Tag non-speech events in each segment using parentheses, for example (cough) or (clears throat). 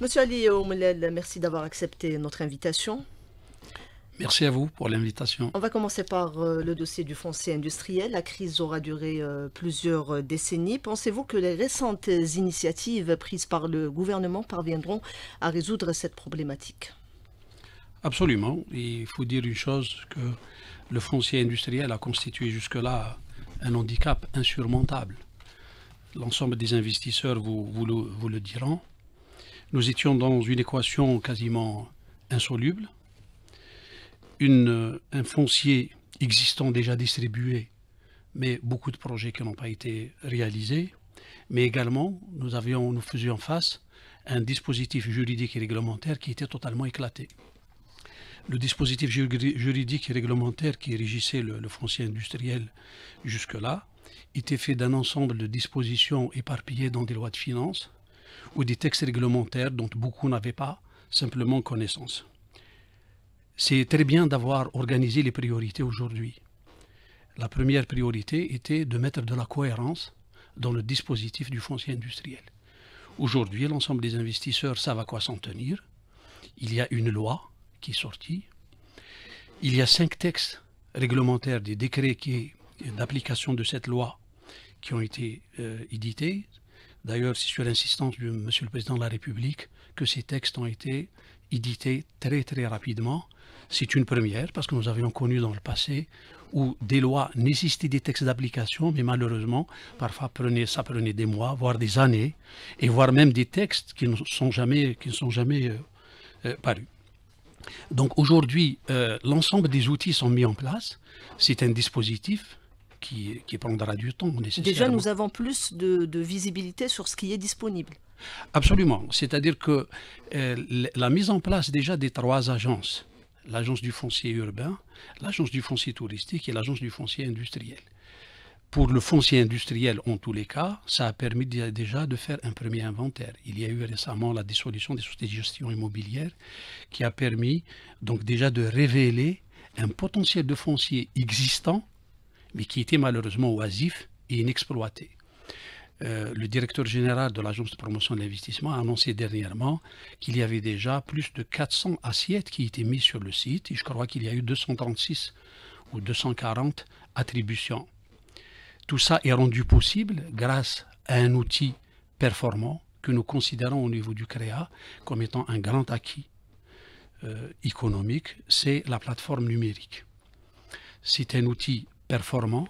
Monsieur Ali Oumlel, merci d'avoir accepté notre invitation. Merci à vous pour l'invitation. On va commencer par euh, le dossier du foncier industriel. La crise aura duré euh, plusieurs euh, décennies. Pensez-vous que les récentes initiatives prises par le gouvernement parviendront à résoudre cette problématique Absolument. Il faut dire une chose, que le foncier industriel a constitué jusque-là un handicap insurmontable. L'ensemble des investisseurs vous le diront nous étions dans une équation quasiment insoluble. Euh, un foncier existant déjà distribué, mais beaucoup de projets qui n'ont pas été réalisés. Mais également, nous, avions, nous faisions face un dispositif juridique et réglementaire qui était totalement éclaté. Le dispositif juridique et réglementaire qui régissait le foncier industriel jusque-là était fait d'un ensemble de dispositions éparpillées dans des lois de finances, ou des textes réglementaires dont beaucoup n'avaient pas simplement connaissance. C'est très bien d'avoir organisé les priorités aujourd'hui. La première priorité était de mettre de la cohérence dans le dispositif du foncier industriel. Aujourd'hui, l'ensemble des investisseurs savent à quoi s'en tenir. Il y a une loi qui est sortie. Il y a cinq textes réglementaires des décrets d'application de cette loi qui ont été euh, édités, D'ailleurs, c'est sur l'insistance du M. le Président de la République que ces textes ont été édités très très rapidement. C'est une première parce que nous avions connu dans le passé où des lois nécessitaient des textes d'application, mais malheureusement, parfois ça prenait des mois, voire des années, et voire même des textes qui ne sont jamais, qui sont jamais euh, euh, parus. Donc aujourd'hui, euh, l'ensemble des outils sont mis en place. C'est un dispositif qui, prendra du temps Déjà, nous avons plus de, visibilité sur ce qui est disponible. Absolument. C'est-à-dire que euh, la mise en place déjà des trois agences, l'agence du foncier urbain, l'agence du foncier touristique et l'agence du foncier industriel. Pour le foncier industriel, en tous les cas, ça a permis déjà de faire un premier inventaire. Il y a eu récemment la dissolution des sociétés de gestion immobilière qui a permis donc déjà de révéler un potentiel de foncier existant mais qui était malheureusement oisif et inexploité. Euh, le directeur général de l'Agence de promotion de l'investissement a annoncé dernièrement qu'il y avait déjà plus de 400 assiettes qui étaient mises sur le site et je crois qu'il y a eu 236 ou 240 attributions. Tout ça est rendu possible grâce à un outil performant que nous considérons au niveau du CREA comme étant un grand acquis euh, économique, c'est la plateforme numérique. C'est un outil performant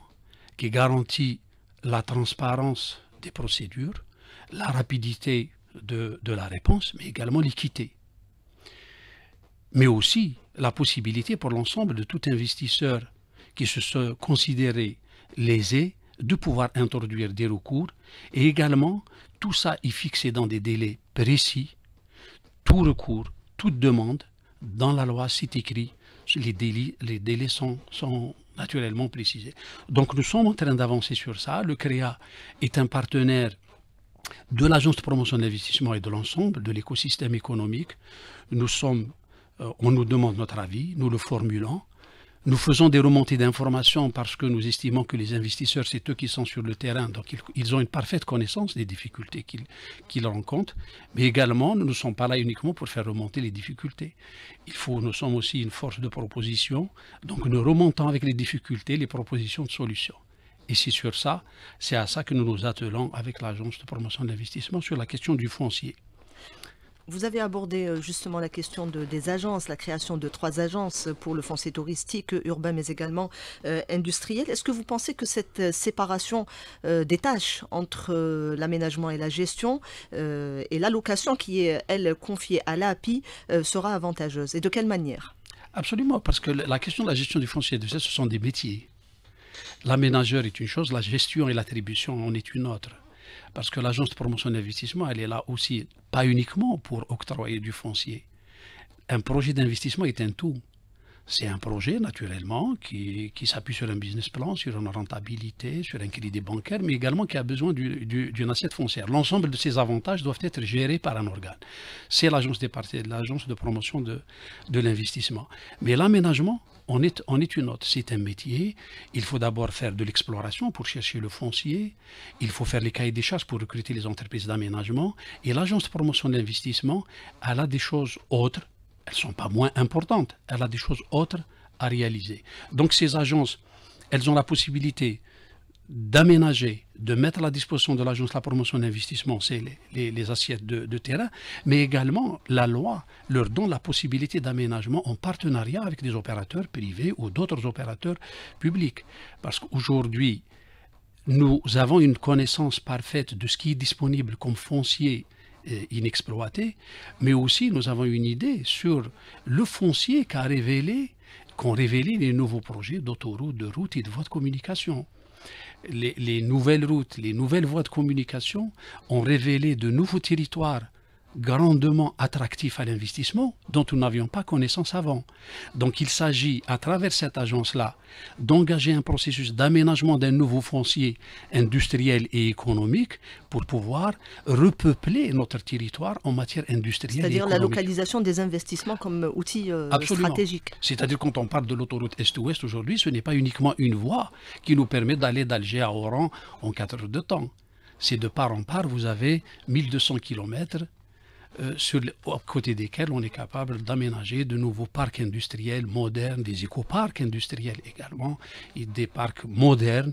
qui garantit la transparence des procédures, la rapidité de, la réponse, mais également l'équité. Mais aussi la possibilité pour l'ensemble de tout investisseur qui se soit considéré lésé de pouvoir introduire des recours et également tout ça est fixé dans des délais précis. Tout recours, toute demande, dans la loi, c'est écrit. Les délais, sont, sont naturellement précisé. Donc nous sommes en train d'avancer sur ça. Le CREA est un partenaire de l'Agence de promotion de l'investissement et de l'ensemble de l'écosystème économique. Nous sommes, euh, on nous demande notre avis, nous le formulons. Nous faisons des remontées d'informations parce que nous estimons que les investisseurs, c'est eux qui sont sur le terrain, donc ils, ont une parfaite connaissance des difficultés qu'ils rencontrent. Mais également, nous ne sommes pas là uniquement pour faire remonter les difficultés. Il faut, nous sommes aussi une force de proposition, donc nous remontons avec les difficultés les propositions de solutions. Et c'est sur ça, c'est à ça que nous nous attelons avec l'Agence de promotion d'investissement sur la question du foncier. Vous avez abordé euh, justement la question des agences, la création de trois agences pour le foncier touristique, urbain, mais également euh, industriel. Est-ce que vous pensez que cette euh, séparation des tâches entre l'aménagement et la gestion et l'allocation qui est, elle, confiée à l'API sera avantageuse Et de quelle manière Absolument, parce que la question de la gestion du foncier de ce sont des métiers. L'aménageur est une chose, la gestion et l'attribution en est une autre. Parce que l'agence de promotion d'investissement, elle est là aussi, pas uniquement pour octroyer du foncier. Un projet d'investissement est un tout. C'est un projet, naturellement, qui, s'appuie sur un business plan, sur une rentabilité, sur un crédit bancaire, mais également qui a besoin d'une assiette foncière. L'ensemble de ces avantages doivent être gérés par un organe. C'est l'agence de promotion de, l'investissement. Mais l'aménagement, on est, on est, une autre. C'est un métier. Il faut d'abord faire de l'exploration pour chercher le foncier. Il faut faire les cahiers des charges pour recruter les entreprises d'aménagement. Et l'agence de promotion de l'investissement, elle a des choses autres elles ne sont pas moins importantes. Elle a des choses autres à réaliser. Donc ces agences, elles ont la possibilité d'aménager, de mettre à la disposition de l'agence la promotion d'investissement, c'est les, assiettes de, de, terrain, mais également la loi leur donne la possibilité d'aménagement en partenariat avec des opérateurs privés ou d'autres opérateurs publics. Parce qu'aujourd'hui, nous avons une connaissance parfaite de ce qui est disponible comme foncier inexploité, mais aussi nous avons une idée sur le foncier qu'a révélé, qu'ont révélé les nouveaux projets d'autoroutes, de routes et de voies de communication. les nouvelles routes, les nouvelles voies de communication ont révélé de nouveaux territoires grandement attractif à l'investissement dont nous n'avions pas connaissance avant. Donc il s'agit, à travers cette agence-là, d'engager un processus d'aménagement d'un nouveau foncier industriel et économique pour pouvoir repeupler notre territoire en matière industrielle. C'est-à-dire la localisation des investissements comme outil euh, stratégique. C'est-à-dire quand on parle de l'autoroute Est-Ouest aujourd'hui, ce n'est pas uniquement une voie qui nous permet d'aller d'Alger à Oran en 4 heures de temps. C'est de part en part, vous avez 1200 km euh, sur, à côté desquels on est capable d'aménager de nouveaux parcs industriels modernes, des éco-parcs industriels également, et des parcs modernes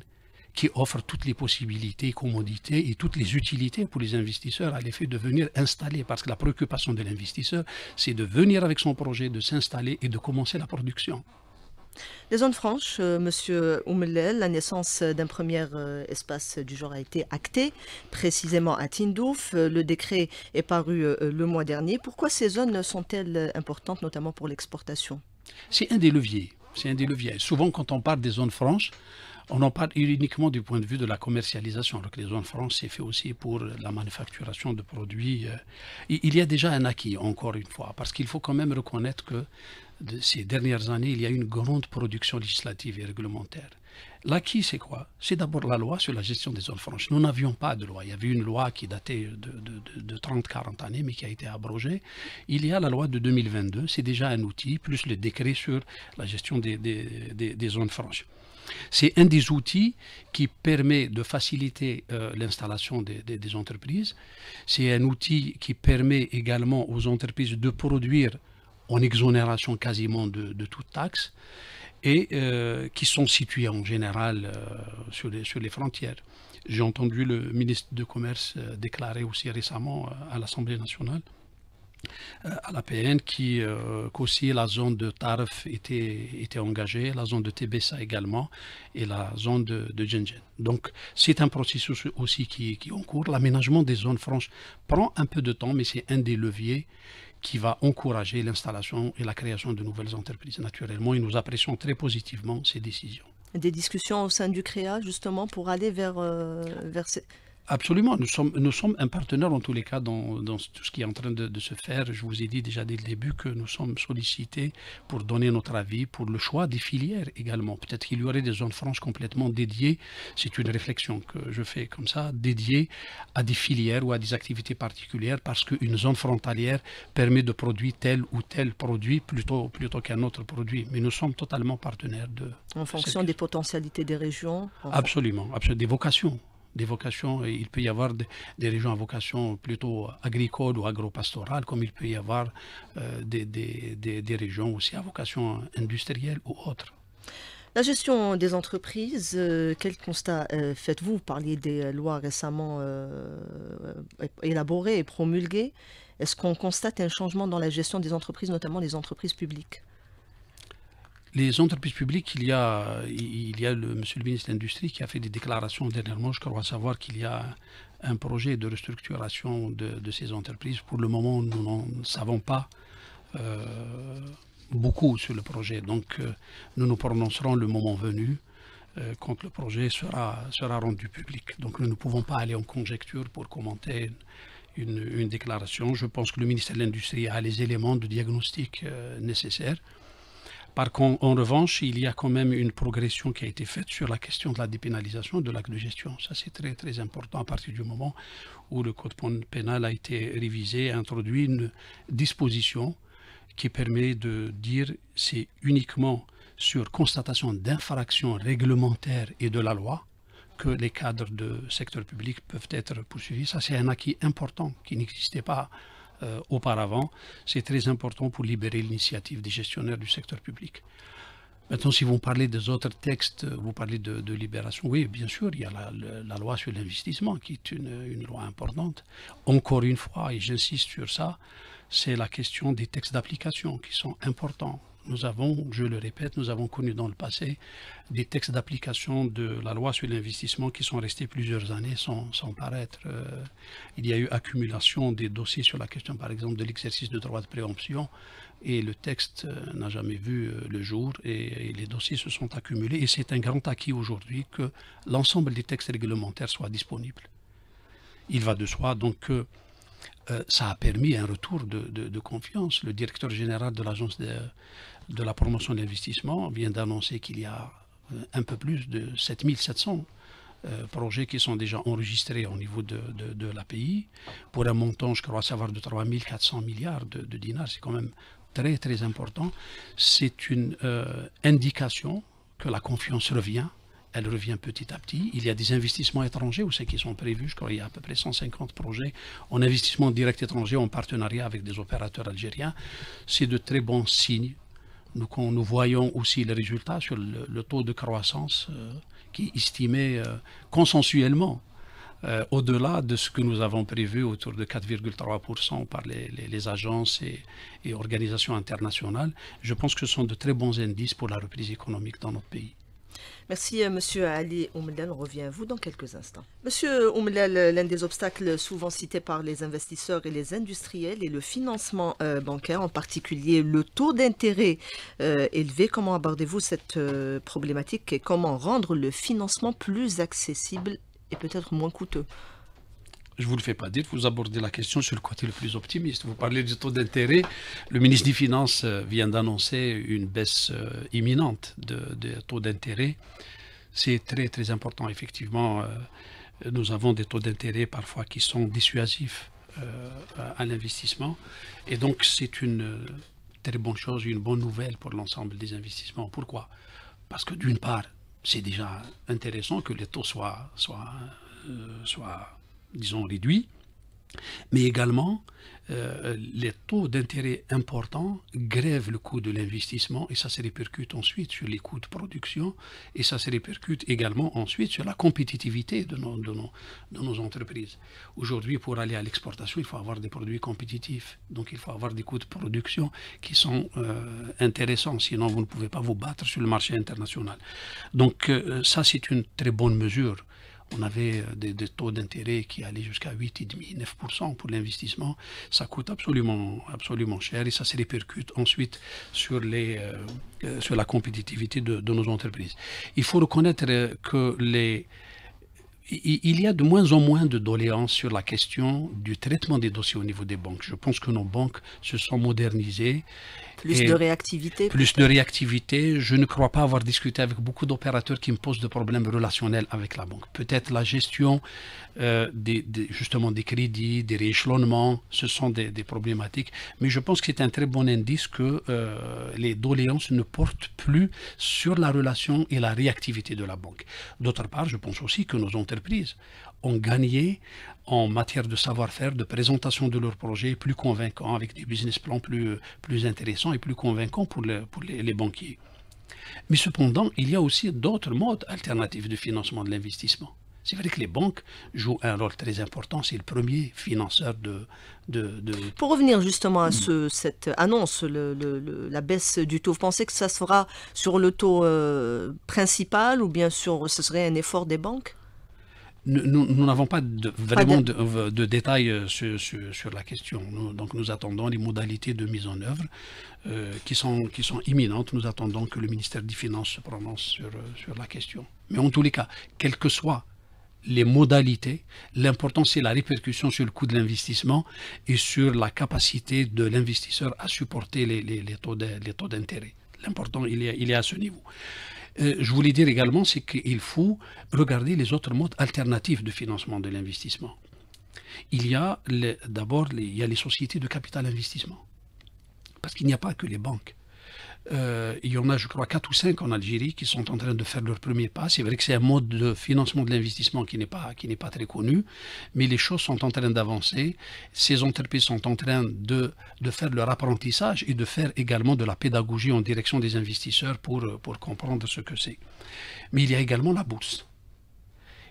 qui offrent toutes les possibilités, commodités et toutes les utilités pour les investisseurs à l'effet de venir installer. Parce que la préoccupation de l'investisseur, c'est de venir avec son projet, de s'installer et de commencer la production. Les zones franches, euh, Monsieur Oumelel, la naissance d'un premier euh, espace du genre a été actée, précisément à Tindouf. Euh, le décret est paru le mois dernier. Pourquoi ces zones sont-elles importantes, notamment pour l'exportation C'est un des leviers. C'est un des leviers. Souvent, quand on parle des zones franches, on en parle uniquement du point de vue de la commercialisation, alors que les zones franches, c'est fait aussi pour la manufacturation de produits. Il y a déjà un acquis, encore une fois, parce qu'il faut quand même reconnaître que ces dernières années, il y a une grande production législative et réglementaire. L'acquis, c'est quoi C'est d'abord la loi sur la gestion des zones franches. Nous n'avions pas de loi. Il y avait une loi qui datait de, 30-40 années, mais qui a été abrogée. Il y a la loi de 2022, c'est déjà un outil, plus le décret sur la gestion des, zones franches. C'est un des outils qui permet de faciliter euh, l'installation des, entreprises. C'est un outil qui permet également aux entreprises de produire en exonération quasiment de, de toute taxe et euh, qui sont situés en général euh, sur les, sur les frontières. J'ai entendu le ministre de Commerce euh, déclarer aussi récemment à l'Assemblée nationale à la PN qui qu'aussi la zone de Tarf était, était engagée, la zone de Tébessa également et la zone de, de Donc c'est un processus aussi qui, qui est en cours. L'aménagement des zones franches prend un peu de temps, mais c'est un des leviers qui va encourager l'installation et la création de nouvelles entreprises. Naturellement, et nous apprécions très positivement ces décisions. Des discussions au sein du CREA, justement, pour aller vers, euh, vers Absolument, nous sommes, nous sommes un partenaire en tous les cas dans, tout ce qui est en train de, se faire. Je vous ai dit déjà dès le début que nous sommes sollicités pour donner notre avis, pour le choix des filières également. Peut-être qu'il y aurait des zones franches complètement dédiées, c'est une réflexion que je fais comme ça, dédiées à des filières ou à des activités particulières parce qu'une zone frontalière permet de produire tel ou tel produit plutôt, plutôt qu'un autre produit. Mais nous sommes totalement partenaires de... En fonction des potentialités des régions Absolument, absolument des vocations des vocations, il peut y avoir des, régions à vocation plutôt agricole ou agro-pastorale, comme il peut y avoir euh, des, des, des régions aussi à vocation industrielle ou autre. La gestion des entreprises, euh, quel constat euh, faites-vous Vous parliez des lois récemment élaborées et promulguées. Est-ce qu'on constate un changement dans la gestion des entreprises, notamment des entreprises publiques les entreprises publiques, il y a, il y a le, monsieur le ministre de l'Industrie qui a fait des déclarations dernièrement. Je crois savoir qu'il y a un projet de restructuration de, ces entreprises. Pour le moment, nous n'en savons pas euh, beaucoup sur le projet. Donc, euh, nous nous prononcerons le moment venu euh, quand le projet sera, rendu public. Donc, nous ne pouvons pas aller en conjecture pour commenter une, déclaration. Je pense que le ministre de l'Industrie a les éléments de diagnostic nécessaires. Par contre, en revanche, il y a quand même une progression qui a été faite sur la question de la dépénalisation de l'acte de gestion. Ça, c'est très, très important à partir du moment où le code pénal a été révisé et introduit une disposition qui permet de dire c'est uniquement sur constatation d'infractions réglementaires et de la loi que les cadres de secteur public peuvent être poursuivis. Ça, c'est un acquis important qui n'existait pas euh, auparavant. C'est très important pour libérer l'initiative des gestionnaires du secteur public. Maintenant, si vous parlez des autres textes, euh, vous parlez de, libération. Oui, bien sûr, il y a la, loi sur l'investissement qui est une, loi importante. Encore une fois, et j'insiste sur ça, c'est la question des textes d'application qui sont importants. Nous avons, je le répète, nous avons connu dans le passé des textes d'application de la loi sur l'investissement qui sont restés plusieurs années sans, paraître. Euh, il y a eu accumulation des dossiers sur la question, par exemple, de l'exercice de droit de préemption et le texte euh, n'a jamais vu euh, le jour et, les dossiers se sont accumulés et c'est un grand acquis aujourd'hui que l'ensemble des textes réglementaires soient disponibles. Il va de soi donc ça a permis un retour de, de confiance. Le directeur général de l'agence des de la promotion de l'investissement vient d'annoncer qu'il y a euh, un peu plus de 7700 euh, projets qui sont déjà enregistrés au niveau de, de, de l'API, pour un montant, je crois savoir, de 3400 milliards de, dinars. C'est quand même très, très important. C'est une euh, indication que la confiance revient. Elle revient petit à petit. Il y a des investissements étrangers aussi qui sont prévus. Je crois qu'il y a à peu près 150 projets en investissement direct étranger en partenariat avec des opérateurs algériens. C'est de très bons signes nous, voyons aussi les résultats sur le, taux de croissance euh, qui est estimé euh, consensuellement euh, au-delà de ce que nous avons prévu, autour de 4,3% par les, agences et organisations internationales, je pense que ce sont de très bons indices pour la reprise économique dans notre pays. Merci euh, Monsieur Ali Oumlal. On revient à vous dans quelques instants. Monsieur Oumlal, l'un des obstacles souvent cités par les investisseurs et les industriels est le financement euh, bancaire, en particulier le taux d'intérêt euh, élevé. Comment abordez-vous cette problématique et comment rendre le financement plus accessible et peut-être moins coûteux je ne vous le fais pas dire, vous abordez la question sur le côté le plus optimiste. Vous parlez du taux d'intérêt. Le ministre des Finances euh, vient d'annoncer une baisse euh, imminente de, taux d'intérêt. C'est très, très important. Effectivement, euh, nous avons des taux d'intérêt parfois qui sont dissuasifs à l'investissement. Et donc, c'est une très bonne chose, une bonne nouvelle pour l'ensemble des investissements. Pourquoi Parce que d'une part, c'est déjà intéressant que les taux soient, soient disons, réduits, mais également euh, les taux d'intérêt importants grèvent le coût de l'investissement et ça se répercute ensuite sur les coûts de production et ça se répercute également ensuite sur la compétitivité de nos, de nos, entreprises. Aujourd'hui, pour aller à l'exportation, il faut avoir des produits compétitifs. Donc il faut avoir des coûts de production qui sont euh, intéressants, sinon vous ne pouvez pas vous battre sur le marché international. Donc euh, ça, c'est une très bonne mesure on avait euh, des, taux d'intérêt qui allaient jusqu'à 8,5%, 9% pour l'investissement. Ça coûte absolument, absolument cher et ça se répercute ensuite sur, les, euh, euh, sur la compétitivité de, nos entreprises. Il faut reconnaître que les, il y a de moins en moins de doléances sur la question du traitement des dossiers au niveau des banques. Je pense que nos banques se sont modernisées. Plus de réactivité. Plus de réactivité. Je ne crois pas avoir discuté avec beaucoup d'opérateurs qui me posent de problèmes relationnels avec la banque. Peut-être la gestion euh, des, justement des crédits, des rééchelonnements, ce sont des, problématiques. Mais je pense que c'est un très bon indice que euh, les doléances ne portent plus sur la relation et la réactivité de la banque. D'autre part, je pense aussi que nos entreprises entreprises ont gagné en matière de savoir-faire, de présentation de leurs projets plus convaincants, avec des business plans plus, plus intéressants et plus convaincants pour, pour les, banquiers. Mais cependant, il y a aussi d'autres modes alternatifs de financement de l'investissement. C'est vrai que les banques jouent un rôle très important, c'est le premier financeur de, de, de... Pour revenir justement à ce, cette annonce, la baisse du taux, vous pensez que ça sera sur le taux euh, principal ou bien sûr ce serait un effort des banques nous n'avons pas de, vraiment de, détails euh, sur, la question. donc nous attendons les modalités de mise en œuvre euh, qui, sont, qui sont imminentes. Nous attendons que le ministère des Finances se prononce euh, sur, la question. Mais en tous les cas, quelles que soient les modalités, l'important c'est la répercussion sur le coût de l'investissement et sur la capacité de l'investisseur à supporter les, les, les taux d'intérêt. L'important, il, il est à ce niveau. Euh, je voulais dire également, c'est qu'il faut regarder les autres modes alternatifs de financement de l'investissement. Il y a d'abord les sociétés de capital investissement. Parce qu'il n'y a pas que les banques. Euh, il y en a, je crois, 4 ou 5 en Algérie qui sont en train de faire leur premier pas. C'est vrai que c'est un mode de financement de l'investissement qui n'est pas, qui pas très connu, mais les choses sont en train d'avancer. Ces entreprises sont en train de, de faire leur apprentissage et de faire également de la pédagogie en direction des investisseurs pour, pour comprendre ce que c'est. Mais il y a également la bourse.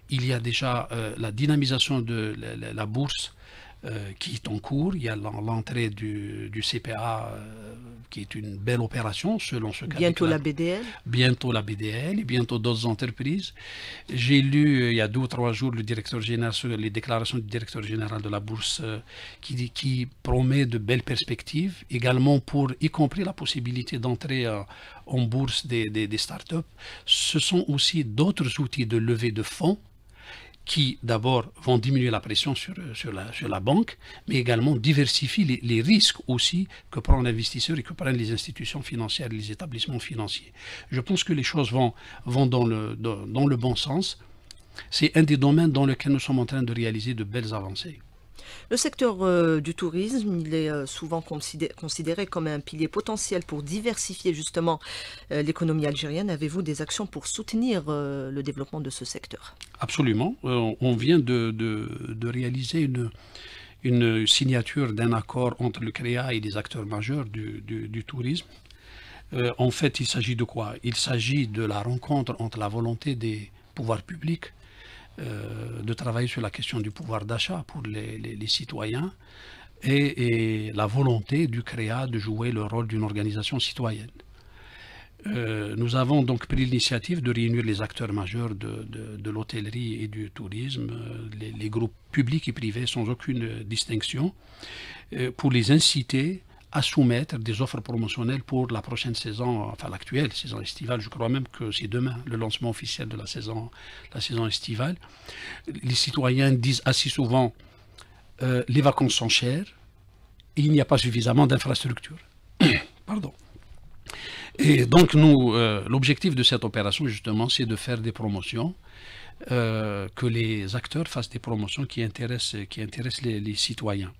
Il y a déjà euh, la dynamisation de la, bourse euh, qui est en cours. Il y a l'entrée du, du, CPA qui est une belle opération selon ce cas. Bientôt la BDL Bientôt la BDL et bientôt d'autres entreprises. J'ai lu euh, il y a deux ou trois jours le directeur général, les déclarations du directeur général de la Bourse euh, qui, qui promet de belles perspectives, également pour, y compris la possibilité d'entrer euh, en bourse des, des, des startups. Ce sont aussi d'autres outils de levée de fonds qui d'abord vont diminuer la pression sur, la, banque, mais également diversifier les, risques aussi que prend l'investisseur et que prennent les institutions financières, les établissements financiers. Je pense que les choses vont, vont dans, le, dans le bon sens. C'est un des domaines dans lequel nous sommes en train de réaliser de belles avancées. Le secteur euh, du tourisme, il est euh, souvent considéré, comme un pilier potentiel pour diversifier justement euh, l'économie algérienne. Avez-vous des actions pour soutenir le développement de ce secteur Absolument. on vient de, réaliser une, signature d'un accord entre le CREA et des acteurs majeurs du tourisme. en fait, il s'agit de quoi Il s'agit de la rencontre entre la volonté des pouvoirs publics euh, de travailler sur la question du pouvoir d'achat pour les, citoyens et, la volonté du CREA de jouer le rôle d'une organisation citoyenne. Euh, nous avons donc pris l'initiative de réunir les acteurs majeurs de, l'hôtellerie et du tourisme, les, groupes publics et privés sans aucune distinction, euh, pour les inciter soumettre des offres promotionnelles pour la prochaine saison, enfin l'actuelle saison estivale. Je crois même que c'est demain le lancement officiel de la saison, la saison estivale. Les citoyens disent assez souvent euh, les vacances sont chères il n'y a pas suffisamment d'infrastructures. (coughs) Pardon. Et donc nous, euh, l'objectif de cette opération justement, c'est de faire des promotions euh, que les acteurs fassent des promotions qui intéressent, qui intéressent les, citoyens.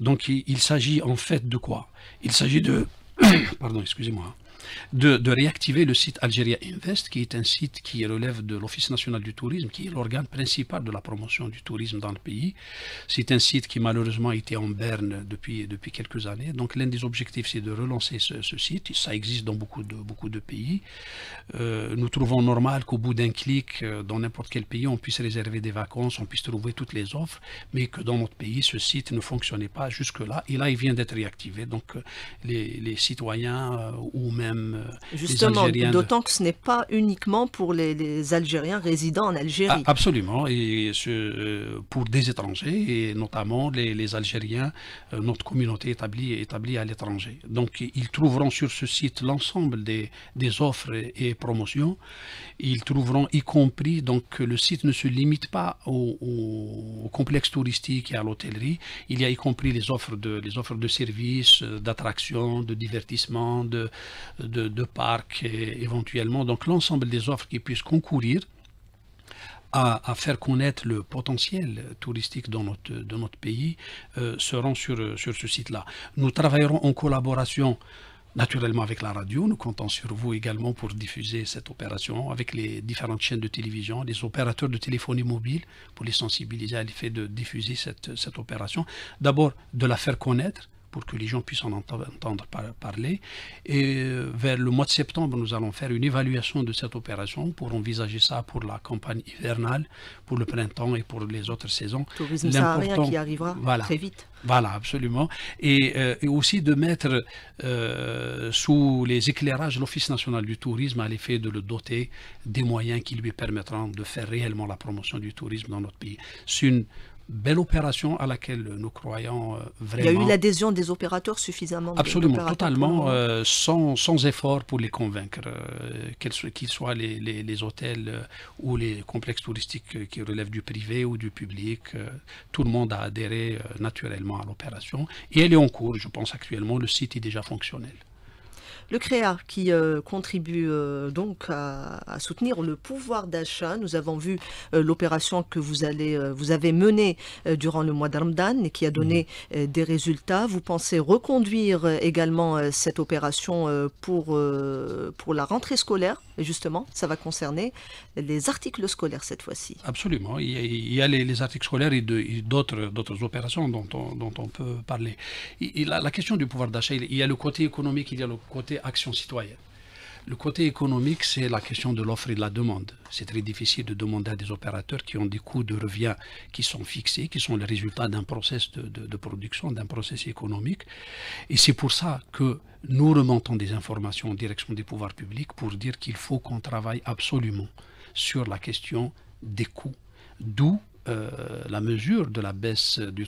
Donc il s'agit en fait de quoi Il s'agit de... (coughs) Pardon, excusez-moi de, réactiver le site Algeria Invest, qui est un site qui relève de l'Office national du tourisme, qui est l'organe principal de la promotion du tourisme dans le pays. C'est un site qui malheureusement été en berne depuis, depuis quelques années. Donc l'un des objectifs, c'est de relancer ce, site. Ça existe dans beaucoup de, beaucoup de pays. Euh, nous trouvons normal qu'au bout d'un clic, euh, dans n'importe quel pays, on puisse réserver des vacances, on puisse trouver toutes les offres, mais que dans notre pays, ce site ne fonctionnait pas jusque-là. Et là, il vient d'être réactivé. Donc euh, les, citoyens ou même euh, Justement, d'autant que ce n'est pas uniquement pour les, Algériens résidant en ah, Algérie. absolument, et euh, pour des étrangers, et notamment les, Algériens, euh, notre communauté établie, établie à l'étranger. Donc ils trouveront sur ce site l'ensemble des, des, offres et promotions. Ils trouveront y compris, donc le site ne se limite pas au, complexe touristique et à l'hôtellerie. Il y a y compris les offres de, les offres de services, d'attractions, de divertissements, de, de, parcs et éventuellement, donc l'ensemble des offres qui puissent concourir à, faire connaître le potentiel touristique dans notre, de notre pays euh, seront sur, sur ce site-là. Nous travaillerons en collaboration naturellement avec la radio. Nous comptons sur vous également pour diffuser cette opération avec les différentes chaînes de télévision, les opérateurs de téléphonie mobile pour les sensibiliser à l'effet de diffuser cette, cette opération. D'abord, de la faire connaître pour que les gens puissent en entendre parler. Et euh, vers le mois de septembre, nous allons faire une évaluation de cette opération pour envisager ça pour la campagne hivernale, pour le printemps et pour les autres saisons. Tourisme saharien qui arrivera voilà, très vite. Voilà, absolument. Et, euh, aussi de mettre euh, sous les éclairages l'Office national du tourisme à l'effet de le doter des moyens qui lui permettront de faire réellement la promotion du tourisme dans notre pays. C'est une belle opération à laquelle nous croyons vraiment. Euh, Il y a eu l'adhésion des opérateurs suffisamment. Absolument, totalement, euh, euh, sans, effort pour les convaincre, qu'ils soient les, hôtels ou les complexes touristiques qui relèvent du privé ou du public. tout le monde a adhéré naturellement à l'opération et elle est en cours, je pense actuellement, le site est déjà fonctionnel. Le CREA qui euh, contribue euh, donc à, soutenir le pouvoir d'achat. Nous avons vu euh, l'opération que vous, allez, vous avez menée durant le mois d'Armdan et qui a donné mhm. des résultats. Vous pensez reconduire également cette opération pour, pour la rentrée scolaire justement, ça va concerner les articles scolaires cette fois-ci. Absolument. Il y a, les, articles scolaires et d'autres opérations dont on, peut parler. la question du pouvoir d'achat, il y a le côté économique, il y a le côté action citoyenne. Le côté économique, c'est la question de l'offre et de la demande. C'est très difficile de demander à des opérateurs qui ont des coûts de revient qui sont fixés, qui sont le résultat d'un process de, de production, d'un process économique. Et c'est pour ça que nous remontons des informations en direction des pouvoirs publics pour dire qu'il faut qu'on travaille absolument sur la question des coûts. D'où euh, la mesure de la baisse euh, des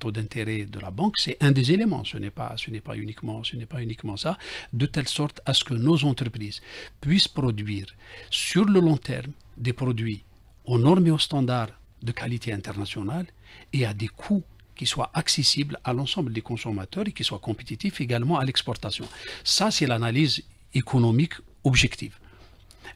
taux d'intérêt de la banque, c'est un des éléments, ce n'est pas, ce pas, uniquement, ce pas uniquement ça, de telle sorte à ce que nos entreprises puissent produire sur le long terme des produits aux normes et aux standards de qualité internationale et à des coûts qui soient accessibles à l'ensemble des consommateurs et qui soient compétitifs également à l'exportation. Ça, c'est l'analyse économique objective.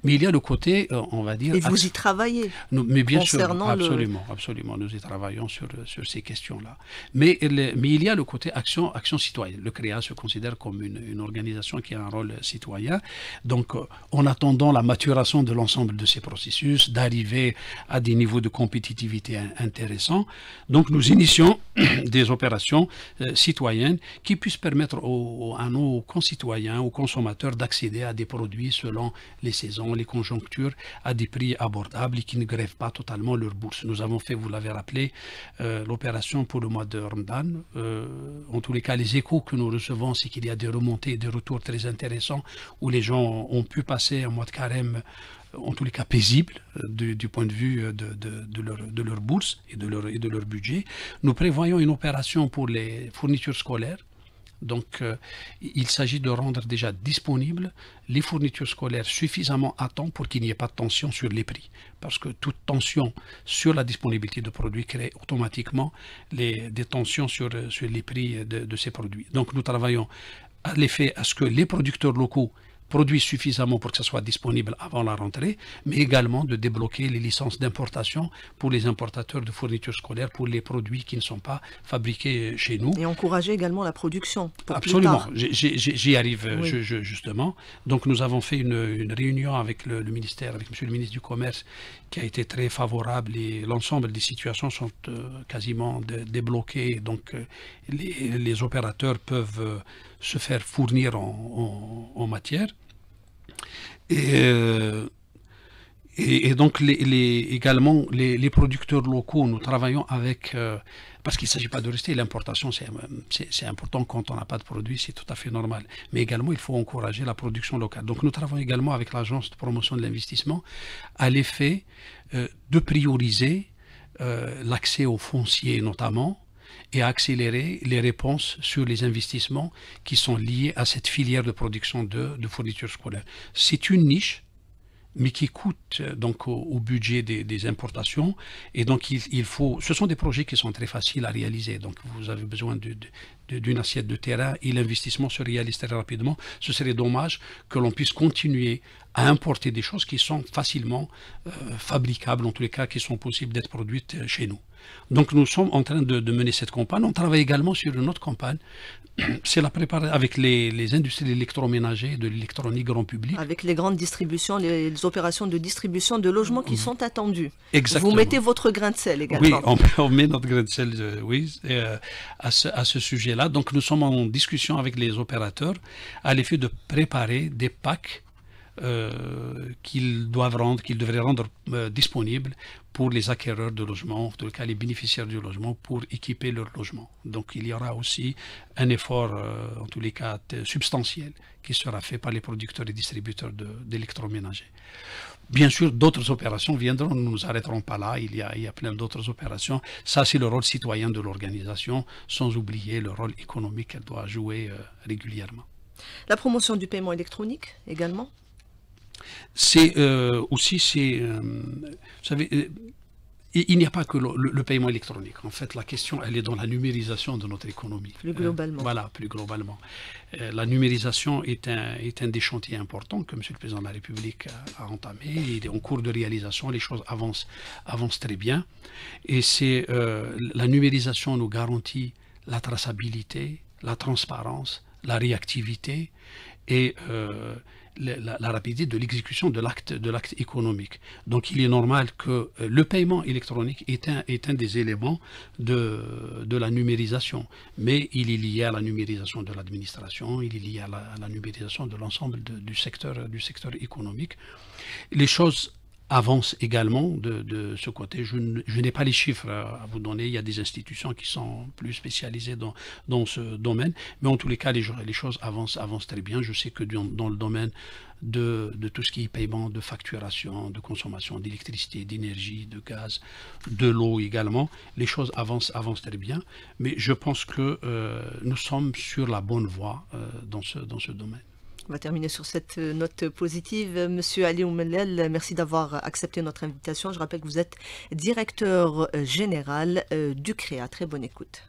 Mais il y a le côté, euh, on va dire. Et vous y travaillez Mais bien sûr, absolument, absolument. Nous y travaillons sur, ces questions-là. Mais, mais il y a le côté action, action citoyenne. Le CREA se considère comme une, organisation qui a un rôle citoyen. Donc, euh, en attendant la maturation de l'ensemble de ces processus, d'arriver à des niveaux de compétitivité intéressants, donc nous initions (coughs) des opérations euh, citoyennes qui puissent permettre à nos concitoyens, aux consommateurs, d'accéder à des produits selon les saisons les conjonctures à des prix abordables et qui ne grèvent pas totalement leur bourse. Nous avons fait, vous l'avez rappelé, euh, l'opération pour le mois de Ramadan. Euh, en tous les cas, les échos que nous recevons, c'est qu'il y a des remontées et des retours très intéressants où les gens ont pu passer un mois de carême euh, en tous les cas paisible du, point de vue de, de, leur, bourse et de leur, et de leur budget. Nous prévoyons une opération pour les fournitures scolaires donc, euh, il s'agit de rendre déjà disponibles les fournitures scolaires suffisamment à temps pour qu'il n'y ait pas de tension sur les prix. Parce que toute tension sur la disponibilité de produits crée automatiquement des tensions euh, sur, les prix de, de ces produits. Donc, nous travaillons à l'effet à ce que les producteurs locaux produits suffisamment pour que ce soit disponible avant la rentrée, mais également de débloquer les licences d'importation pour les importateurs de fournitures scolaires pour les produits qui ne sont pas fabriqués chez nous. Et encourager également la production. Absolument, j'y arrive je, justement. Donc nous avons fait une, réunion avec le, ministère, avec Monsieur le ministre du Commerce, qui a été très favorable et l'ensemble des situations sont euh, quasiment débloquées. Donc euh, les, opérateurs peuvent euh, se faire fournir en matière. Euh, et, et, donc les, également les, producteurs locaux, nous travaillons avec, euh, parce qu'il ne s'agit pas de rester, l'importation c'est important quand on n'a pas de produit, c'est tout à fait normal. Mais également il faut encourager la production locale. Donc nous travaillons également avec l'agence de promotion de l'investissement à l'effet euh, de prioriser l'accès aux fonciers notamment, et accélérer les réponses sur les investissements qui sont liés à cette filière de production de, de fournitures scolaires. C'est une niche mais qui coûte euh, donc au, budget des, importations. Et donc il, il, faut, ce sont des projets qui sont très faciles à réaliser. Donc vous avez besoin de, d'une assiette de terrain et l'investissement se réalise très rapidement, ce serait dommage que l'on puisse continuer à importer des choses qui sont facilement euh, fabricables, en tous les cas qui sont possibles d'être produites euh, chez nous. Donc nous sommes en train de, mener cette campagne. On travaille également sur une autre campagne, (clears throat) c'est la préparation avec les, industries électroménagers, de l'électronique grand public. Avec les grandes distributions, les, opérations de distribution de logements qui mm. sont attendues. Vous mettez votre grain de sel également. Oui, on, met notre grain de sel, euh, oui, à ce, à ce sujet donc nous sommes en discussion avec les opérateurs à l'effet de préparer des packs euh, qu'ils doivent rendre, qu'ils devraient rendre euh, disponibles pour les acquéreurs de logements, en tout cas les bénéficiaires du logement, pour équiper leur logement. Donc il y aura aussi un effort, euh, en tous les cas substantiel, qui sera fait par les producteurs et distributeurs d'électroménagers. Bien sûr, d'autres opérations viendront, nous ne nous arrêterons pas là, il y a, plein d'autres opérations. Ça, c'est le rôle citoyen de l'organisation, sans oublier le rôle économique qu'elle doit jouer euh, régulièrement. La promotion du paiement électronique également C'est euh, aussi, c'est, euh, vous savez, il n'y a pas que le, paiement électronique. En fait, la question, elle est dans la numérisation de notre économie. Plus globalement. Euh, voilà, plus globalement. Euh, la numérisation est un, est un des chantiers importants que M. le Président de la République a, entamé. Il est en cours de réalisation. Les choses avancent, avancent très bien. Et c'est euh, la numérisation nous garantit la traçabilité, la transparence, la réactivité et la, rapidité de l'exécution de l'acte de l'acte économique. Donc il est normal que euh, le paiement électronique est un, est un des éléments de, de la numérisation, mais il est lié à la numérisation de l'administration, il est lié à la, numérisation de l'ensemble du secteur du secteur économique. Les choses avance également de, ce côté. Je, n'ai pas les chiffres à vous donner, il y a des institutions qui sont plus spécialisées dans, ce domaine, mais en tous les cas, les, choses avancent, avancent, très bien. Je sais que dans, le domaine de, tout ce qui est paiement, de facturation, de consommation d'électricité, d'énergie, de gaz, de l'eau également. Les choses avancent, avancent très bien, mais je pense que euh, nous sommes sur la bonne voie euh, dans ce domaine. On va terminer sur cette euh, note positive. Monsieur Ali Oumelel, merci d'avoir accepté notre invitation. Je rappelle que vous êtes directeur euh, général euh, du CREA. Très bonne écoute.